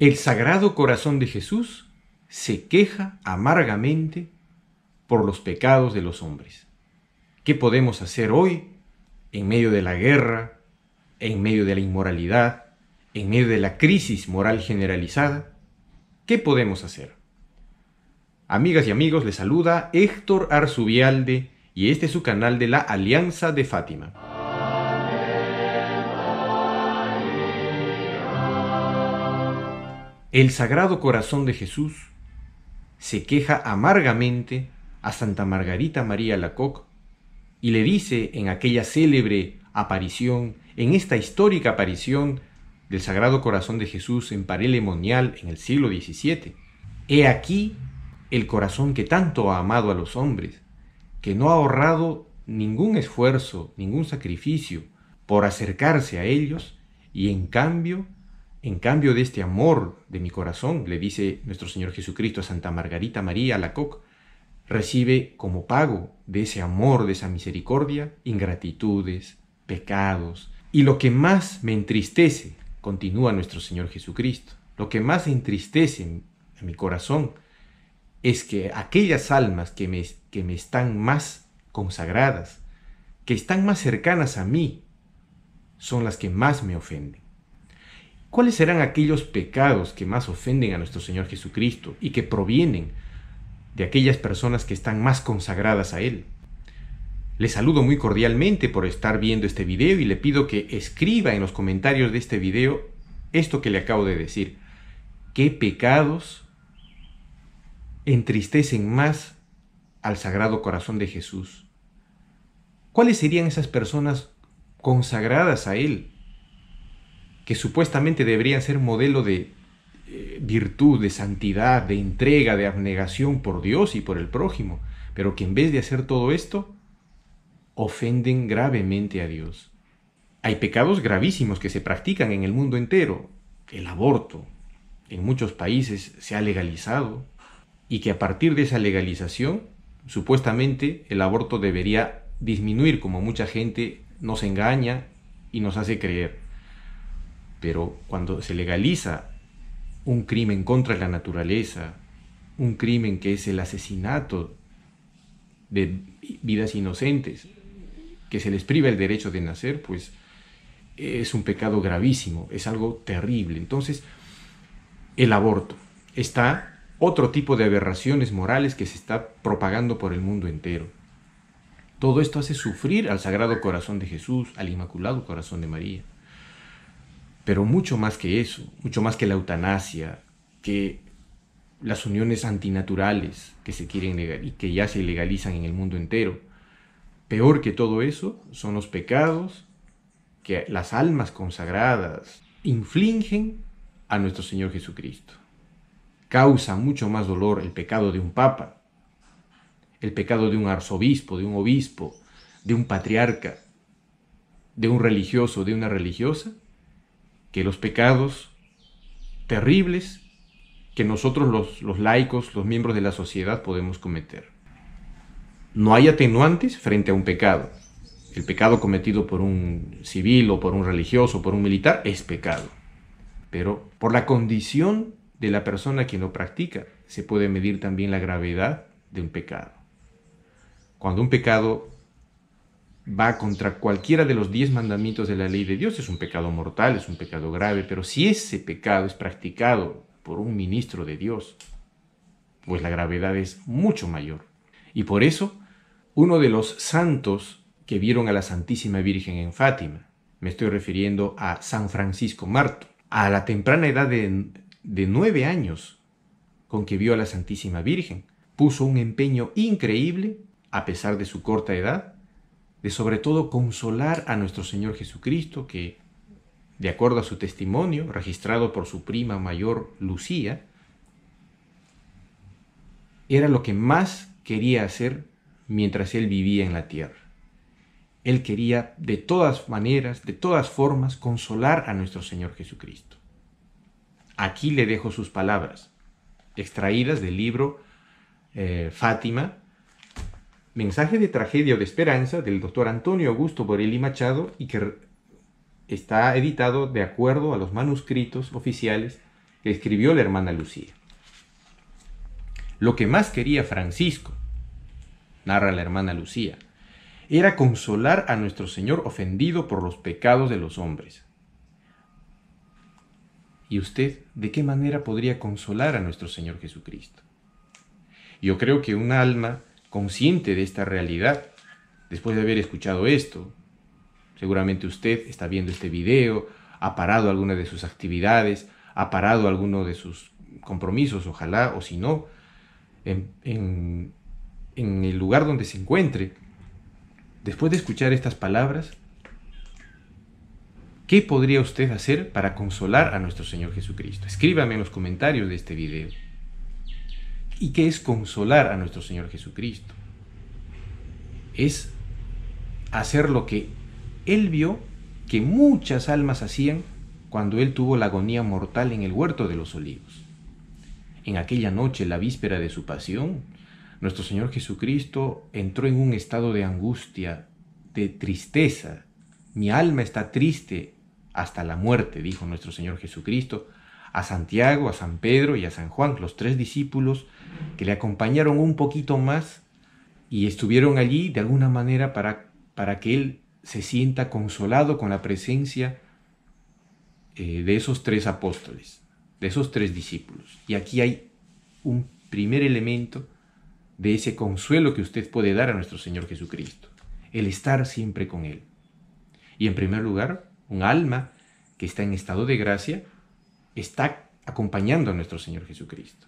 El Sagrado Corazón de Jesús se queja amargamente por los pecados de los hombres. ¿Qué podemos hacer hoy en medio de la guerra, en medio de la inmoralidad, en medio de la crisis moral generalizada? ¿Qué podemos hacer? Amigas y amigos, les saluda Héctor Arzubialde y este es su canal de la Alianza de Fátima. el Sagrado Corazón de Jesús se queja amargamente a Santa Margarita María Lacoque y le dice en aquella célebre aparición, en esta histórica aparición del Sagrado Corazón de Jesús en Parélemonial en el siglo XVII, he aquí el corazón que tanto ha amado a los hombres, que no ha ahorrado ningún esfuerzo, ningún sacrificio por acercarse a ellos y en cambio en cambio de este amor de mi corazón, le dice nuestro Señor Jesucristo a Santa Margarita María Lacoc, recibe como pago de ese amor, de esa misericordia, ingratitudes, pecados. Y lo que más me entristece, continúa nuestro Señor Jesucristo, lo que más entristece a mi corazón es que aquellas almas que me, que me están más consagradas, que están más cercanas a mí, son las que más me ofenden. ¿Cuáles serán aquellos pecados que más ofenden a nuestro Señor Jesucristo y que provienen de aquellas personas que están más consagradas a Él? Les saludo muy cordialmente por estar viendo este video y le pido que escriba en los comentarios de este video esto que le acabo de decir. ¿Qué pecados entristecen más al Sagrado Corazón de Jesús? ¿Cuáles serían esas personas consagradas a Él que supuestamente deberían ser modelo de eh, virtud, de santidad, de entrega, de abnegación por Dios y por el prójimo, pero que en vez de hacer todo esto, ofenden gravemente a Dios. Hay pecados gravísimos que se practican en el mundo entero. El aborto en muchos países se ha legalizado y que a partir de esa legalización, supuestamente el aborto debería disminuir como mucha gente nos engaña y nos hace creer. Pero cuando se legaliza un crimen contra la naturaleza, un crimen que es el asesinato de vidas inocentes, que se les priva el derecho de nacer, pues es un pecado gravísimo, es algo terrible. Entonces, el aborto está otro tipo de aberraciones morales que se está propagando por el mundo entero. Todo esto hace sufrir al Sagrado Corazón de Jesús, al Inmaculado Corazón de María pero mucho más que eso, mucho más que la eutanasia, que las uniones antinaturales que se quieren y que ya se legalizan en el mundo entero. Peor que todo eso son los pecados que las almas consagradas infligen a nuestro Señor Jesucristo. Causa mucho más dolor el pecado de un papa, el pecado de un arzobispo, de un obispo, de un patriarca, de un religioso, de una religiosa, que los pecados terribles que nosotros los, los laicos, los miembros de la sociedad podemos cometer. No hay atenuantes frente a un pecado. El pecado cometido por un civil o por un religioso o por un militar es pecado. Pero por la condición de la persona que lo practica se puede medir también la gravedad de un pecado. Cuando un pecado va contra cualquiera de los diez mandamientos de la ley de Dios, es un pecado mortal, es un pecado grave, pero si ese pecado es practicado por un ministro de Dios, pues la gravedad es mucho mayor. Y por eso, uno de los santos que vieron a la Santísima Virgen en Fátima, me estoy refiriendo a San Francisco Marto, a la temprana edad de, de nueve años con que vio a la Santísima Virgen, puso un empeño increíble, a pesar de su corta edad, de sobre todo consolar a nuestro Señor Jesucristo, que, de acuerdo a su testimonio, registrado por su prima mayor Lucía, era lo que más quería hacer mientras él vivía en la tierra. Él quería de todas maneras, de todas formas, consolar a nuestro Señor Jesucristo. Aquí le dejo sus palabras, extraídas del libro eh, Fátima, Mensaje de tragedia o de esperanza del doctor Antonio Augusto Borelli Machado y que está editado de acuerdo a los manuscritos oficiales que escribió la hermana Lucía. Lo que más quería Francisco, narra la hermana Lucía, era consolar a nuestro Señor ofendido por los pecados de los hombres. ¿Y usted de qué manera podría consolar a nuestro Señor Jesucristo? Yo creo que un alma consciente de esta realidad. Después de haber escuchado esto, seguramente usted está viendo este video, ha parado alguna de sus actividades, ha parado alguno de sus compromisos, ojalá, o si no, en, en el lugar donde se encuentre. Después de escuchar estas palabras, ¿Qué podría usted hacer para consolar a nuestro Señor Jesucristo? Escríbame en los comentarios de este video y que es consolar a nuestro Señor Jesucristo. Es hacer lo que Él vio que muchas almas hacían cuando Él tuvo la agonía mortal en el huerto de los olivos. En aquella noche, la víspera de su pasión, nuestro Señor Jesucristo entró en un estado de angustia, de tristeza. Mi alma está triste hasta la muerte, dijo nuestro Señor Jesucristo a Santiago, a San Pedro y a San Juan, los tres discípulos que le acompañaron un poquito más y estuvieron allí de alguna manera para, para que él se sienta consolado con la presencia eh, de esos tres apóstoles, de esos tres discípulos. Y aquí hay un primer elemento de ese consuelo que usted puede dar a nuestro Señor Jesucristo, el estar siempre con Él. Y en primer lugar, un alma que está en estado de gracia está acompañando a nuestro Señor Jesucristo.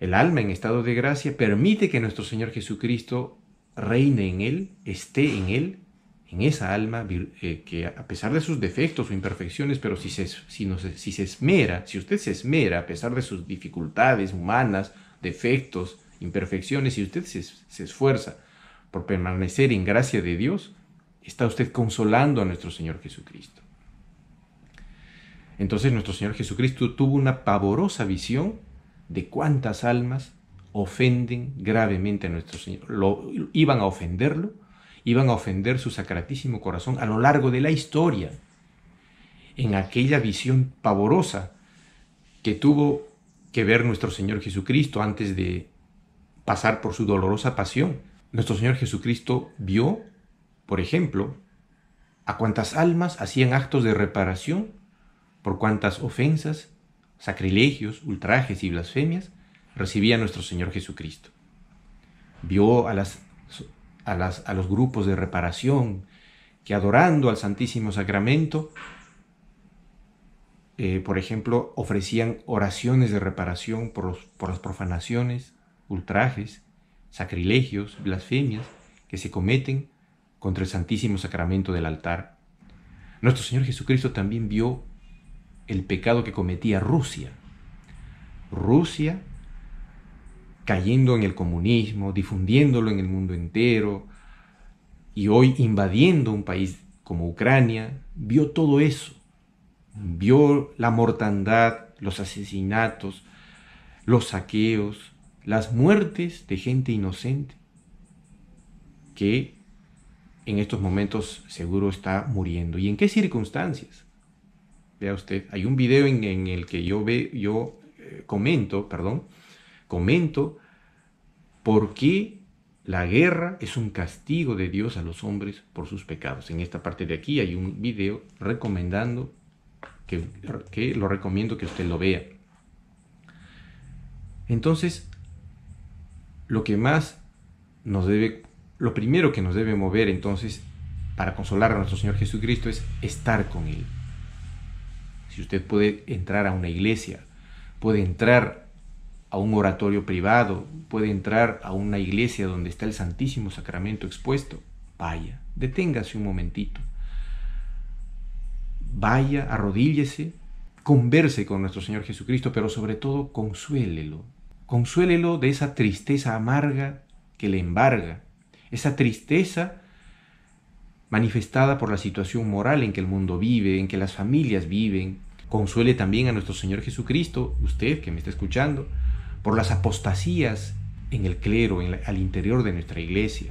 El alma en estado de gracia permite que nuestro Señor Jesucristo reine en él, esté en él, en esa alma eh, que a pesar de sus defectos o imperfecciones, pero si se, si, no, si se esmera, si usted se esmera a pesar de sus dificultades humanas, defectos, imperfecciones, si usted se esfuerza por permanecer en gracia de Dios, está usted consolando a nuestro Señor Jesucristo. Entonces nuestro Señor Jesucristo tuvo una pavorosa visión de cuántas almas ofenden gravemente a nuestro Señor. iban a ofenderlo, iban a ofender su sacratísimo corazón a lo largo de la historia. En aquella visión pavorosa que tuvo que ver nuestro Señor Jesucristo antes de pasar por su dolorosa pasión, nuestro Señor Jesucristo vio, por ejemplo, a cuántas almas hacían actos de reparación por cuantas ofensas, sacrilegios, ultrajes y blasfemias recibía nuestro Señor Jesucristo. Vio a, los grupos de reparación que adorando al Santísimo Sacramento, eh, por ejemplo, ofrecían oraciones de reparación por las profanaciones, ultrajes, sacrilegios, blasfemias que se cometen contra el Santísimo Sacramento del altar. Nuestro Señor Jesucristo también vio el pecado que cometía Rusia. Rusia cayendo en el comunismo, difundiéndolo en el mundo entero y hoy invadiendo un país como Ucrania, vio todo eso, vio la mortandad, los asesinatos, los saqueos, las muertes de gente inocente que en estos momentos seguro está muriendo. ¿Y en qué circunstancias? Vea usted, hay un video en, el que yo, ve, yo eh, comento, perdón, comento por qué la guerra es un castigo de Dios a los hombres por sus pecados. En esta parte de aquí hay un video recomendando que, que lo recomiendo que usted lo vea. Entonces, lo que más nos debe, lo primero que nos debe mover entonces para consolar a nuestro Señor Jesucristo es estar con Él si usted puede entrar a una iglesia, puede entrar a un oratorio privado, puede entrar a una iglesia donde está el Santísimo Sacramento expuesto, vaya, deténgase un momentito. Vaya, arrodíllese, converse con nuestro Señor Jesucristo, pero sobre todo consuélelo. Consuélelo de esa tristeza amarga que le embarga, esa tristeza manifestada por la situación moral en que el mundo vive, en que las familias viven. Consuele también a nuestro Señor Jesucristo, usted que me está escuchando, por las apostasías en el clero, al interior de nuestra iglesia.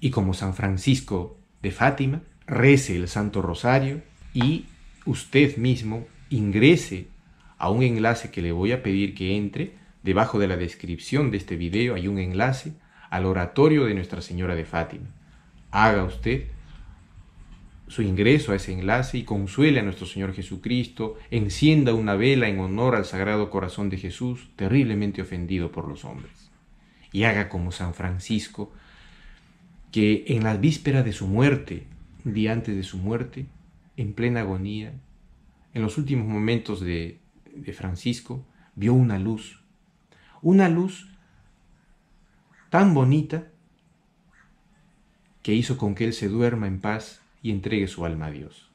Y como San Francisco de Fátima, rece el Santo Rosario y usted mismo ingrese a un enlace que le voy a pedir que entre. Debajo de la descripción de este video hay un enlace al oratorio de Nuestra Señora de Fátima. Haga usted su ingreso a ese enlace y consuele a nuestro Señor Jesucristo, encienda una vela en honor al Sagrado Corazón de Jesús, terriblemente ofendido por los hombres. Y haga como San Francisco, que en la víspera de su muerte, día antes de su muerte, en plena agonía, en los últimos momentos de Francisco, vio una luz, una luz tan bonita que hizo con que él se duerma en paz y entregue su alma a Dios.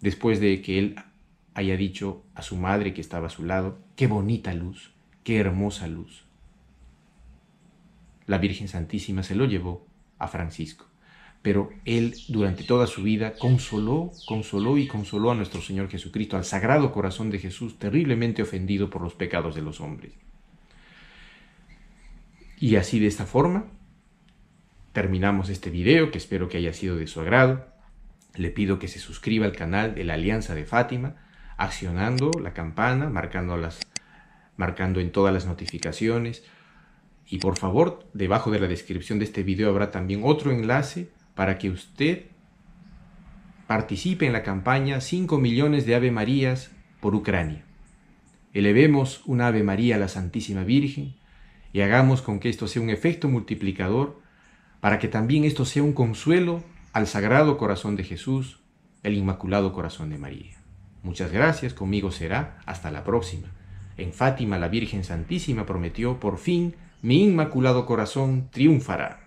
Después de que él haya dicho a su madre que estaba a su lado, qué bonita luz, qué hermosa luz. La Virgen Santísima se lo llevó a Francisco, pero él durante toda su vida consoló, consoló y consoló a nuestro Señor Jesucristo, al sagrado corazón de Jesús, terriblemente ofendido por los pecados de los hombres. Y así de esta forma terminamos este video que espero que haya sido de su agrado. Le pido que se suscriba al canal de la Alianza de Fátima, accionando la campana, marcando, las, marcando en todas las notificaciones. Y por favor, debajo de la descripción de este video habrá también otro enlace para que usted participe en la campaña 5 millones de Ave Marías por Ucrania. Elevemos una Ave María a la Santísima Virgen y hagamos con que esto sea un efecto multiplicador para que también esto sea un consuelo al Sagrado Corazón de Jesús, el Inmaculado Corazón de María. Muchas gracias, conmigo será, hasta la próxima. En Fátima la Virgen Santísima prometió, por fin, mi Inmaculado Corazón triunfará.